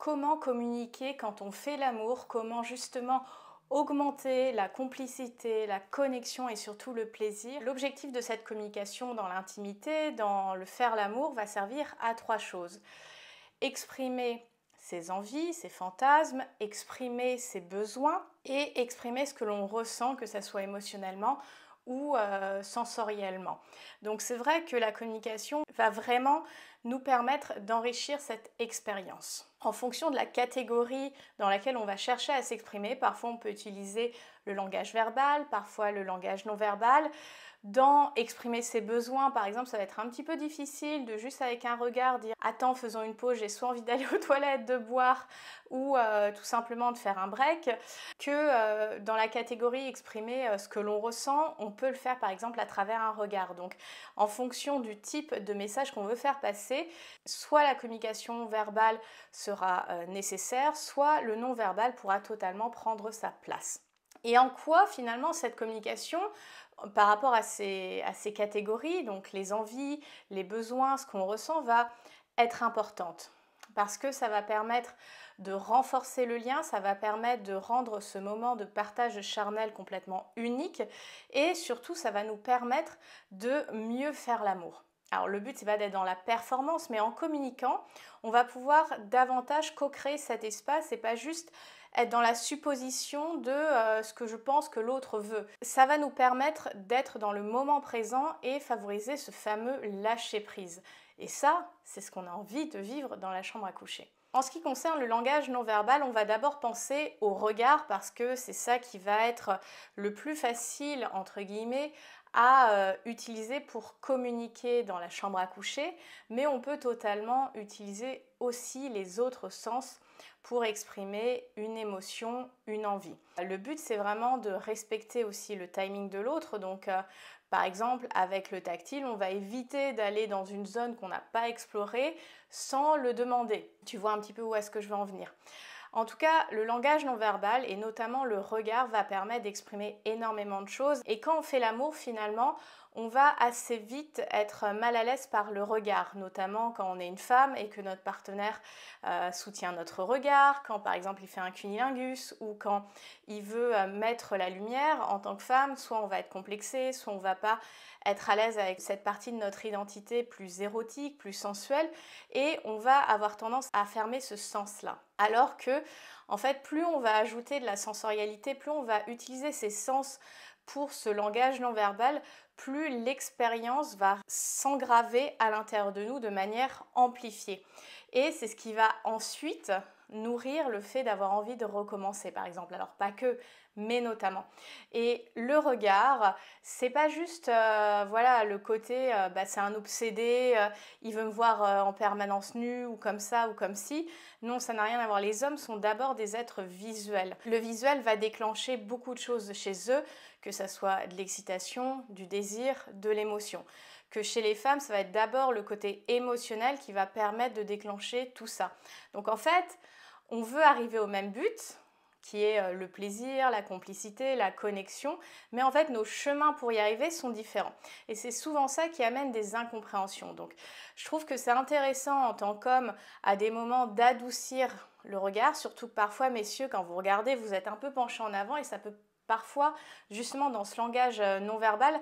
comment communiquer quand on fait l'amour, comment justement augmenter la complicité, la connexion et surtout le plaisir. L'objectif de cette communication dans l'intimité, dans le faire l'amour, va servir à trois choses. Exprimer ses envies, ses fantasmes, exprimer ses besoins et exprimer ce que l'on ressent, que ce soit émotionnellement ou euh, sensoriellement. Donc c'est vrai que la communication va vraiment nous permettre d'enrichir cette expérience. En fonction de la catégorie dans laquelle on va chercher à s'exprimer, parfois on peut utiliser le langage verbal, parfois le langage non verbal dans exprimer ses besoins, par exemple, ça va être un petit peu difficile de juste avec un regard dire attends, faisons une pause, j'ai soit envie d'aller aux toilettes, de boire ou euh, tout simplement de faire un break, que euh, dans la catégorie exprimer euh, ce que l'on ressent, on peut le faire par exemple à travers un regard. Donc en fonction du type de message qu'on veut faire passer, soit la communication verbale sera nécessaire, soit le non verbal pourra totalement prendre sa place. Et en quoi finalement cette communication par rapport à ces, catégories, donc les envies, les besoins, ce qu'on ressent va être importante parce que ça va permettre de renforcer le lien, ça va permettre de rendre ce moment de partage charnel complètement unique et surtout ça va nous permettre de mieux faire l'amour. Alors le but c'est pas d'être dans la performance mais en communiquant, on va pouvoir davantage co-créer cet espace et pas juste être dans la supposition de euh, ce que je pense que l'autre veut. Ça va nous permettre d'être dans le moment présent et favoriser ce fameux lâcher-prise. Et ça, c'est ce qu'on a envie de vivre dans la chambre à coucher. En ce qui concerne le langage non verbal, on va d'abord penser au regard parce que c'est ça qui va être le plus facile, entre guillemets, à euh, utiliser pour communiquer dans la chambre à coucher, mais on peut totalement utiliser aussi les autres sens pour exprimer une émotion, une envie. Le but, c'est vraiment de respecter aussi le timing de l'autre. Donc, euh, par exemple, avec le tactile, on va éviter d'aller dans une zone qu'on n'a pas explorée sans le demander. Tu vois un petit peu où est-ce que je veux en venir. En tout cas, le langage non verbal et notamment le regard va permettre d'exprimer énormément de choses. Et quand on fait l'amour, finalement, on va assez vite être mal à l'aise par le regard, notamment quand on est une femme et que notre partenaire euh, soutient notre regard, quand par exemple il fait un cunilingus ou quand il veut euh, mettre la lumière en tant que femme, soit on va être complexé, soit on va pas être à l'aise avec cette partie de notre identité plus érotique, plus sensuelle et on va avoir tendance à fermer ce sens-là. Alors que, en fait, plus on va ajouter de la sensorialité, plus on va utiliser ces sens pour ce langage non verbal, plus l'expérience va s'engraver à l'intérieur de nous de manière amplifiée. Et c'est ce qui va ensuite nourrir le fait d'avoir envie de recommencer, par exemple. Alors pas que, mais notamment. Et le regard, c'est pas juste, euh, voilà, le côté, euh, bah, c'est un obsédé, euh, il veut me voir en permanence nu ou comme ça ou comme si. Non, ça n'a rien à voir. Les hommes sont d'abord des êtres visuels. Le visuel va déclencher beaucoup de choses chez eux, que ça soit de l'excitation, du désir, de l'émotion que chez les femmes, ça va être d'abord le côté émotionnel qui va permettre de déclencher tout ça. Donc en fait, on veut arriver au même but, qui est euh, le plaisir, la complicité, la connexion. Mais en fait, nos chemins pour y arriver sont différents. Et c'est souvent ça qui amène des incompréhensions. Donc, je trouve que c'est intéressant en tant qu'homme, à des moments, d'adoucir le regard. Surtout que parfois, messieurs, quand vous regardez, vous êtes un peu penché en avant et ça peut parfois, justement, dans ce langage euh, non verbal,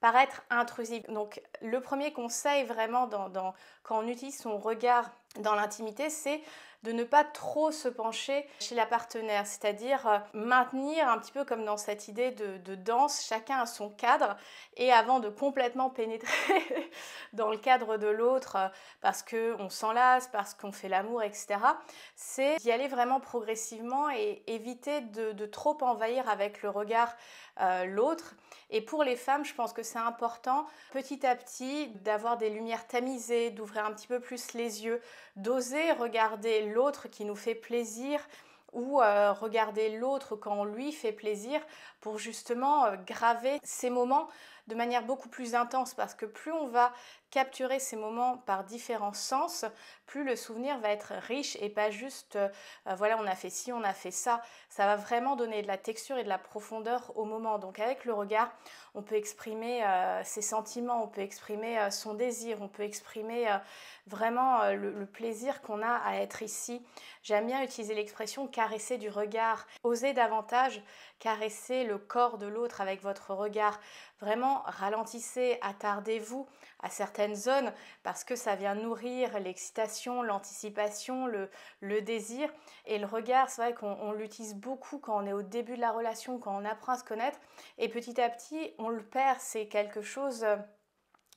paraître intrusive. Donc le premier conseil vraiment dans, quand on utilise son regard dans l'intimité, c'est de ne pas trop se pencher chez la partenaire, c'est-à-dire euh, maintenir un petit peu comme dans cette idée de, danse, chacun à son cadre, et avant de complètement pénétrer dans le cadre de l'autre, euh, parce qu'on s'enlace, parce qu'on fait l'amour, etc., c'est d'y aller vraiment progressivement et éviter de, trop envahir avec le regard euh, l'autre et pour les femmes, je pense que c'est important petit à petit d'avoir des lumières tamisées, d'ouvrir un petit peu plus les yeux, d'oser regarder l'autre qui nous fait plaisir ou euh, regarder l'autre quand lui fait plaisir pour justement euh, graver ces moments de manière beaucoup plus intense parce que plus on va capturer ces moments par différents sens, plus le souvenir va être riche et pas juste euh, euh, voilà, on a fait ci, on a fait ça. Ça va vraiment donner de la texture et de la profondeur au moment. Donc avec le regard, on peut exprimer euh, ses sentiments, on peut exprimer son désir, on peut exprimer vraiment le, plaisir qu'on a à être ici. J'aime bien utiliser l'expression caresser du regard. Osez davantage caresser le corps de l'autre avec votre regard. Vraiment ralentissez, attardez-vous à certaines zone parce que ça vient nourrir l'excitation, l'anticipation, le, le, désir. Et le regard, c'est vrai qu'on l'utilise beaucoup quand on est au début de la relation, quand on apprend à se connaître. Et petit à petit, on le perd. C'est quelque chose euh,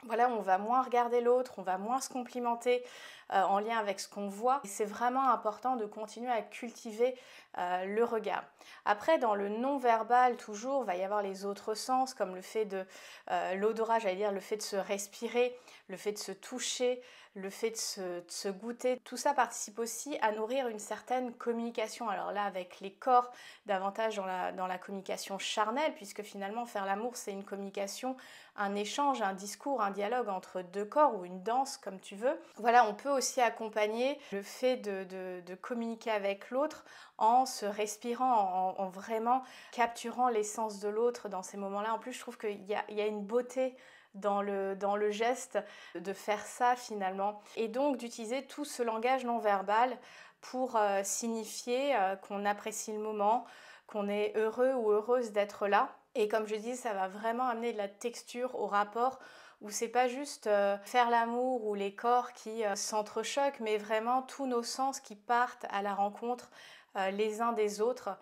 voilà, on va moins regarder l'autre, on va moins se complimenter, euh, en lien avec ce qu'on voit. C'est vraiment important de continuer à cultiver euh, le regard. Après, dans le non-verbal, toujours, va y avoir les autres sens, comme le fait de euh, l'odorat, j'allais dire, le fait de se respirer, le fait de se toucher, le fait de se, goûter. Tout ça participe aussi à nourrir une certaine communication. Alors là, avec les corps, davantage dans la, dans la communication charnelle, puisque finalement, faire l'amour, c'est une communication, un échange, un discours, un dialogue entre deux corps ou une danse, comme tu veux. Voilà, on peut accompagner le fait de, communiquer avec l'autre en se respirant, en, vraiment capturant l'essence de l'autre dans ces moments-là. En plus, je trouve qu'il y, a, une beauté dans le, dans le geste de faire ça finalement. Et donc d'utiliser tout ce langage non verbal pour euh, signifier euh, qu'on apprécie le moment, qu'on est heureux ou heureuse d'être là. Et comme je dis, ça va vraiment amener de la texture au rapport où c'est pas juste euh, faire l'amour ou les corps qui euh, s'entrechoquent, mais vraiment tous nos sens qui partent à la rencontre euh, les uns des autres.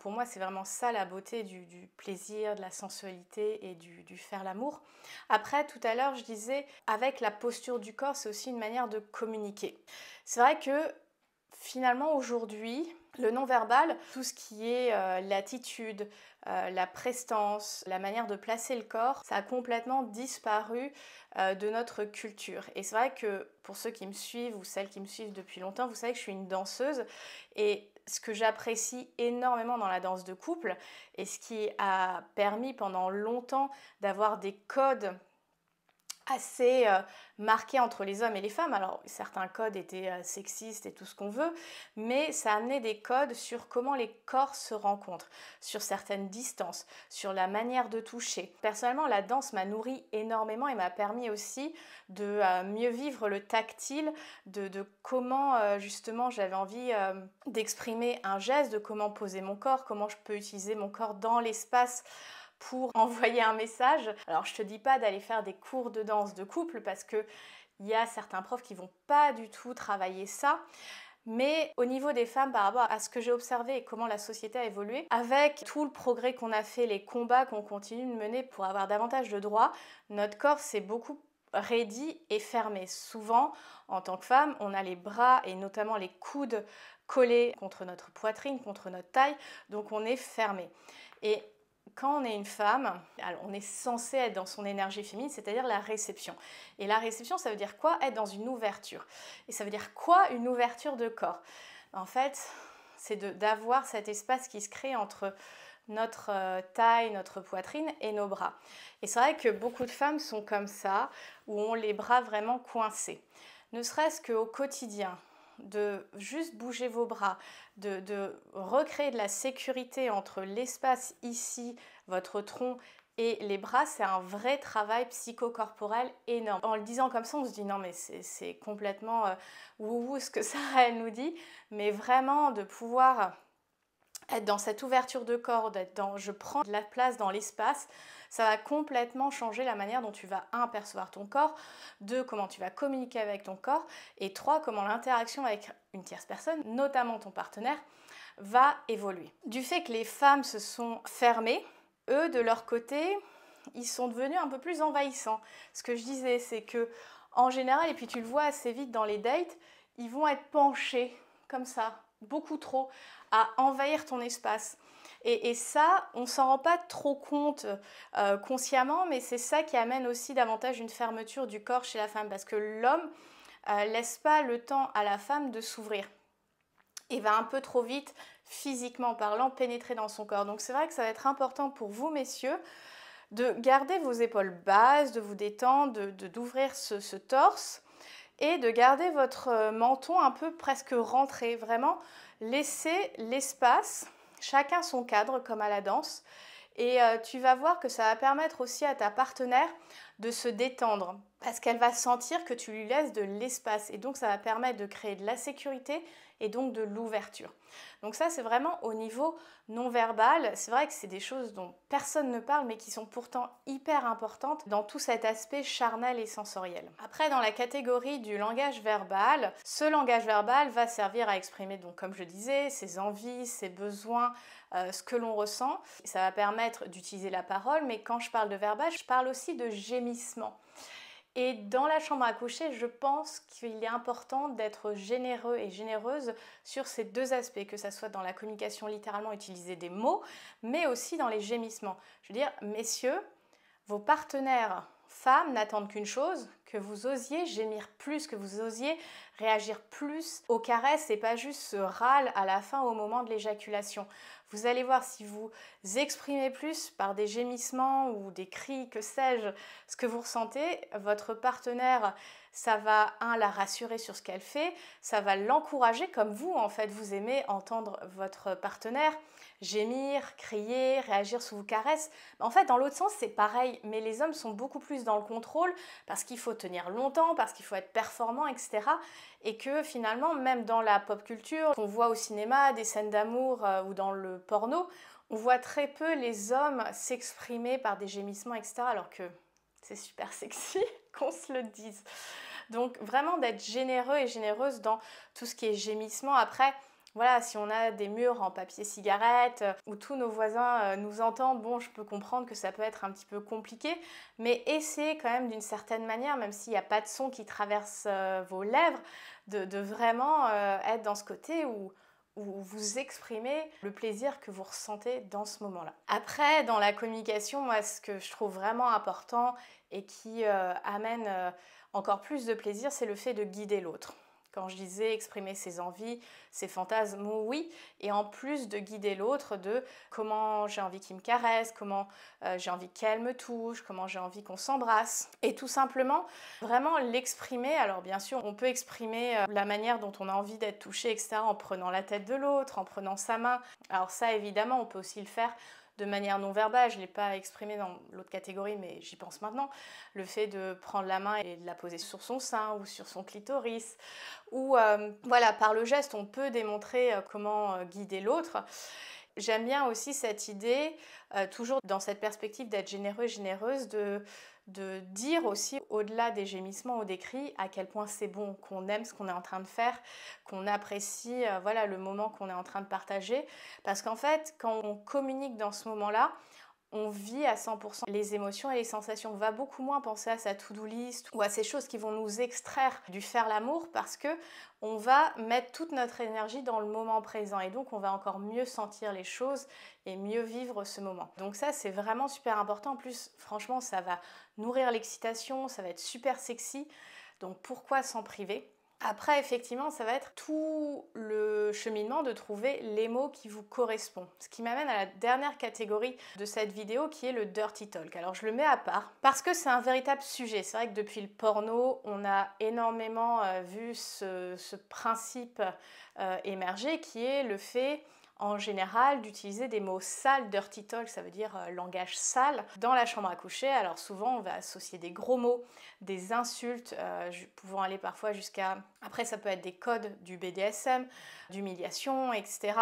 pour moi, c'est vraiment ça la beauté du, plaisir, de la sensualité et du faire l'amour. Après, tout à l'heure, je disais, avec la posture du corps, c'est aussi une manière de communiquer. C'est vrai que Finalement, aujourd'hui, le non-verbal, tout ce qui est euh, l'attitude, euh, la prestance, la manière de placer le corps, ça a complètement disparu euh, de notre culture. Et c'est vrai que pour ceux qui me suivent ou celles qui me suivent depuis longtemps, vous savez que je suis une danseuse et ce que j'apprécie énormément dans la danse de couple et ce qui a permis pendant longtemps d'avoir des codes assez euh, marqué entre les hommes et les femmes. Alors certains codes étaient euh, sexistes et tout ce qu'on veut, mais ça amenait des codes sur comment les corps se rencontrent, sur certaines distances, sur la manière de toucher. Personnellement, la danse m'a nourri énormément et m'a permis aussi de euh, mieux vivre le tactile, de comment justement j'avais envie d'exprimer un geste, de comment poser mon corps, comment je peux utiliser mon corps dans l'espace pour envoyer un message. Alors je te dis pas d'aller faire des cours de danse de couple parce que il y a certains profs qui vont pas du tout travailler ça. Mais au niveau des femmes, par rapport à ce que j'ai observé et comment la société a évolué, avec tout le progrès qu'on a fait, les combats qu'on continue de mener pour avoir davantage de droits, notre corps s'est beaucoup raidi et fermé. Souvent, en tant que femme, on a les bras et notamment les coudes collés contre notre poitrine, contre notre taille, donc on est fermé. Et quand on est une femme, on est censé être dans son énergie féminine, c'est-à-dire la réception. Et la réception, ça veut dire quoi Être dans une ouverture. Et ça veut dire quoi une ouverture de corps En fait, c'est d'avoir cet espace qui se crée entre notre euh, taille, notre poitrine et nos bras. Et c'est vrai que beaucoup de femmes sont comme ça, ou ont les bras vraiment coincés. Ne serait-ce qu'au quotidien, de juste bouger vos bras, de, recréer de la sécurité entre l'espace ici, votre tronc et les bras, c'est un vrai travail psychocorporel énorme. En le disant comme ça, on se dit non mais c'est complètement euh, ce que Sarah elle nous dit, mais vraiment de pouvoir être dans cette ouverture de corps, d'être dans je prends de la place dans l'espace, ça va complètement changer la manière dont tu vas, un, percevoir ton corps, deux, comment tu vas communiquer avec ton corps, et trois, comment l'interaction avec une tierce personne, notamment ton partenaire, va évoluer. Du fait que les femmes se sont fermées, eux, de leur côté, ils sont devenus un peu plus envahissants. Ce que je disais, c'est que en général, et puis tu le vois assez vite dans les dates, ils vont être penchés comme ça, beaucoup trop, à envahir ton espace. Et, ça, on ne s'en rend pas trop compte euh, consciemment, mais c'est ça qui amène aussi davantage une fermeture du corps chez la femme, parce que l'homme euh, laisse pas le temps à la femme de s'ouvrir et va un peu trop vite, physiquement parlant, pénétrer dans son corps. Donc c'est vrai que ça va être important pour vous, messieurs, de garder vos épaules basses, de vous détendre, d'ouvrir de, d'ouvrir ce, ce, torse et de garder votre euh, menton un peu presque rentré. Vraiment, laisser l'espace Chacun son cadre, comme à la danse. Et euh, tu vas voir que ça va permettre aussi à ta partenaire de se détendre parce qu'elle va sentir que tu lui laisses de l'espace. Et donc ça va permettre de créer de la sécurité et donc de l'ouverture. Donc ça, c'est vraiment au niveau non verbal. C'est vrai que c'est des choses dont personne ne parle, mais qui sont pourtant hyper importantes dans tout cet aspect charnel et sensoriel. Après, dans la catégorie du langage verbal, ce langage verbal va servir à exprimer, donc comme je disais, ses envies, ses besoins, euh, ce que l'on ressent. Ça va permettre d'utiliser la parole, mais quand je parle de verbage, je parle aussi de gémissement. Et dans la chambre à coucher, je pense qu'il est important d'être généreux et généreuse sur ces deux aspects, que ça soit dans la communication littéralement utiliser des mots, mais aussi dans les gémissements. Je veux dire, messieurs, vos partenaires femmes n'attendent qu'une chose, que vous osiez gémir plus, que vous osiez réagir plus aux caresses et pas juste ce râle à la fin au moment de l'éjaculation. Vous allez voir si vous exprimez plus par des gémissements ou des cris, que sais-je, ce que vous ressentez, votre partenaire ça va, un, la rassurer sur ce qu'elle fait, ça va l'encourager comme vous, en fait, vous aimez entendre votre partenaire gémir, crier, réagir sous vos caresses. En fait, dans l'autre sens, c'est pareil, mais les hommes sont beaucoup plus dans le contrôle parce qu'il faut tenir longtemps, parce qu'il faut être performant, etc. Et que finalement, même dans la pop culture, qu'on voit au cinéma, des scènes d'amour euh, ou dans le porno, on voit très peu les hommes s'exprimer par des gémissements, etc. Alors que c'est super sexy qu'on se le dise. Donc vraiment d'être généreux et généreuse dans tout ce qui est gémissement. Après, voilà, si on a des murs en papier cigarette euh, où tous nos voisins euh, nous entendent, bon, je peux comprendre que ça peut être un petit peu compliqué, mais essayez quand même d'une certaine manière, même s'il n'y a pas de son qui traverse euh, vos lèvres, de, vraiment être dans ce côté où où vous exprimez le plaisir que vous ressentez dans ce moment-là. Après, dans la communication, moi, ce que je trouve vraiment important et qui euh, amène euh, encore plus de plaisir, c'est le fait de guider l'autre. Quand je disais exprimer ses envies, ses fantasmes, oui, et en plus de guider l'autre de comment j'ai envie qu'il me caresse, comment euh, j'ai envie qu'elle me touche, comment j'ai envie qu'on s'embrasse. Et tout simplement, vraiment l'exprimer. Alors bien sûr, on peut exprimer euh, la manière dont on a envie d'être touché, etc., en prenant la tête de l'autre, en prenant sa main. Alors ça, évidemment, on peut aussi le faire de manière non verbale, je ne l'ai pas exprimé dans l'autre catégorie, mais j'y pense maintenant, le fait de prendre la main et de la poser sur son sein ou sur son clitoris, ou euh, voilà, par le geste, on peut démontrer euh, comment euh, guider l'autre. J'aime bien aussi cette idée, euh, toujours dans cette perspective d'être généreux généreuse, de, dire aussi, au-delà des gémissements ou des cris, à quel point c'est bon, qu'on aime ce qu'on est en train de faire, qu'on apprécie euh, voilà, le moment qu'on est en train de partager. Parce qu'en fait, quand on communique dans ce moment-là, on vit à 100% les émotions et les sensations. On va beaucoup moins penser à sa to-do list ou à ces choses qui vont nous extraire du faire l'amour parce que on va mettre toute notre énergie dans le moment présent et donc on va encore mieux sentir les choses et mieux vivre ce moment. Donc ça c'est vraiment super important. En plus franchement ça va nourrir l'excitation, ça va être super sexy. Donc pourquoi s'en priver après, effectivement, ça va être tout le cheminement de trouver les mots qui vous correspondent. Ce qui m'amène à la dernière catégorie de cette vidéo qui est le dirty talk. Alors, je le mets à part parce que c'est un véritable sujet. C'est vrai que depuis le porno, on a énormément euh, vu ce, principe euh, émerger qui est le fait en général d'utiliser des mots sales, dirty talk, ça veut dire euh, langage sale, dans la chambre à coucher. Alors souvent on va associer des gros mots, des insultes, euh, pouvant aller parfois jusqu'à... Après ça peut être des codes du BDSM, d'humiliation, etc.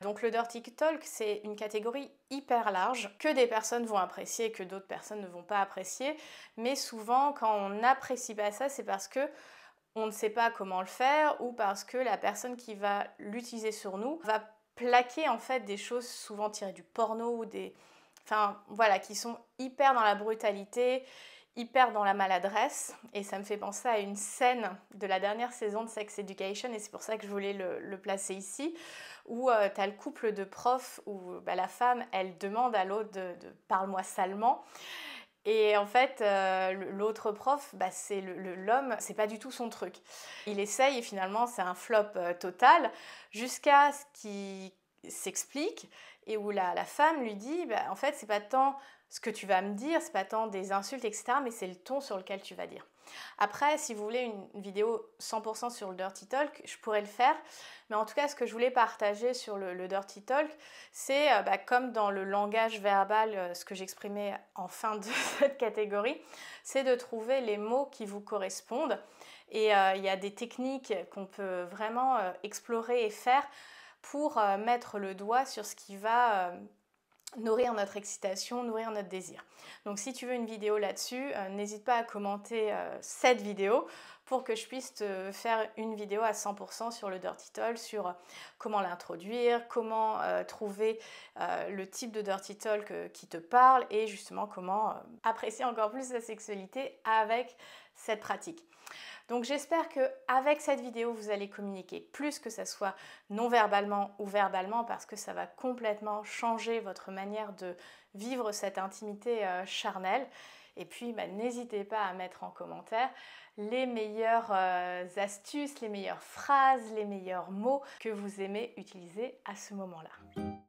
Donc le dirty talk, c'est une catégorie hyper large que des personnes vont apprécier que d'autres personnes ne vont pas apprécier. Mais souvent quand on n'apprécie pas ça, c'est parce que on ne sait pas comment le faire ou parce que la personne qui va l'utiliser sur nous va plaquer en fait des choses souvent tirées du porno ou des enfin voilà qui sont hyper dans la brutalité hyper dans la maladresse et ça me fait penser à une scène de la dernière saison de Sex Education et c'est pour ça que je voulais le, placer ici où euh, tu as le couple de profs où bah, la femme elle demande à l'autre de, de parle-moi salement et en fait, euh, l'autre prof, bah, c'est l'homme, c'est pas du tout son truc. Il essaye et finalement, c'est un flop euh, total jusqu'à ce qu'il s'explique et où la, femme lui dit bah, en fait c'est pas tant ce que tu vas me dire, c'est pas tant des insultes etc mais c'est le ton sur lequel tu vas dire. Après si vous voulez une vidéo 100% sur le dirty talk, je pourrais le faire mais en tout cas ce que je voulais partager sur le, dirty talk c'est euh, bah, comme dans le langage verbal euh, ce que j'exprimais en fin de cette catégorie c'est de trouver les mots qui vous correspondent et euh, il y a des techniques qu'on peut vraiment explorer et faire pour euh, mettre le doigt sur ce qui va euh, nourrir notre excitation, nourrir notre désir. Donc si tu veux une vidéo là-dessus, euh, n'hésite pas à commenter cette vidéo pour que je puisse te faire une vidéo à 100% sur le dirty talk, sur comment l'introduire, comment trouver le type de dirty talk qui te parle et justement comment apprécier encore plus la sexualité avec cette pratique. Donc j'espère que avec cette vidéo, vous allez communiquer plus que ce soit non verbalement ou verbalement parce que ça va complètement changer votre manière de vivre cette intimité euh, charnelle. Et puis, bah, n'hésitez pas à mettre en commentaire les meilleures euh, astuces, les meilleures phrases, les meilleurs mots que vous aimez utiliser à ce moment-là.